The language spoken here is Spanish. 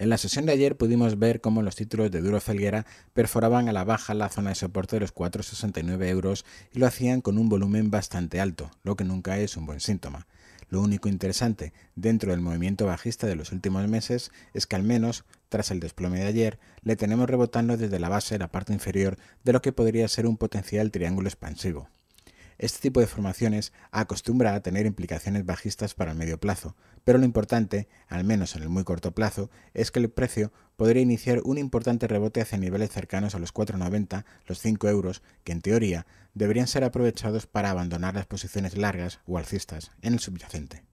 En la sesión de ayer pudimos ver cómo los títulos de Duro Felguera perforaban a la baja la zona de soporte de los 4,69 euros y lo hacían con un volumen bastante alto, lo que nunca es un buen síntoma. Lo único interesante dentro del movimiento bajista de los últimos meses es que al menos, tras el desplome de ayer, le tenemos rebotando desde la base la parte inferior de lo que podría ser un potencial triángulo expansivo. Este tipo de formaciones acostumbra a tener implicaciones bajistas para el medio plazo, pero lo importante, al menos en el muy corto plazo, es que el precio podría iniciar un importante rebote hacia niveles cercanos a los 4,90, los 5 euros, que en teoría deberían ser aprovechados para abandonar las posiciones largas o alcistas en el subyacente.